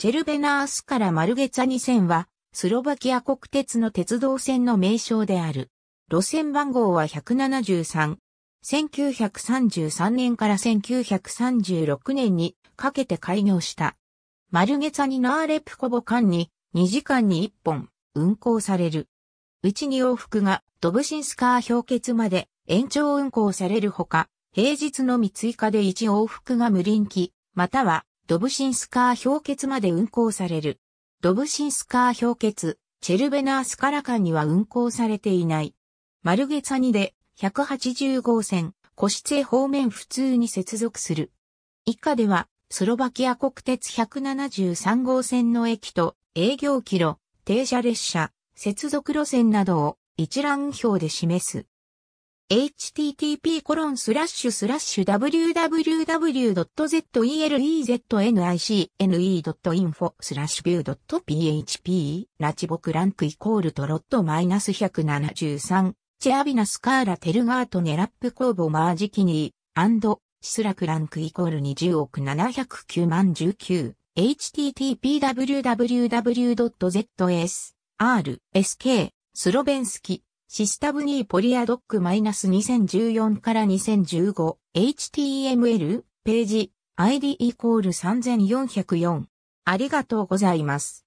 チェルベナースからマルゲツァ0線は、スロバキア国鉄の鉄道線の名称である。路線番号は173。1933年から1936年にかけて開業した。マルゲツァニナーレプコボ間に2時間に1本運行される。うちに往復がドブシンスカー氷結まで延長運行されるほか、平日のみ追加で1往復が無臨機、またはドブシンスカー氷結まで運行される。ドブシンスカー氷結、チェルベナースラカ間には運行されていない。マルゲツァニで180号線、個室へ方面普通に接続する。以下では、スロバキア国鉄173号線の駅と営業キロ、停車列車、接続路線などを一覧表で示す。http://www.zeleznic.info スラッシュ view.php ラチボクランクイコールトロットマイナス173チェアビナスカーラテルガートネラップ工房マージキニーアンドシスラクランクイコール20億709万19 http://www.zsrsk スロベンスキシスタブニーポリアドック -2014 から 2015HTML ページ ID イコール3404ありがとうございます。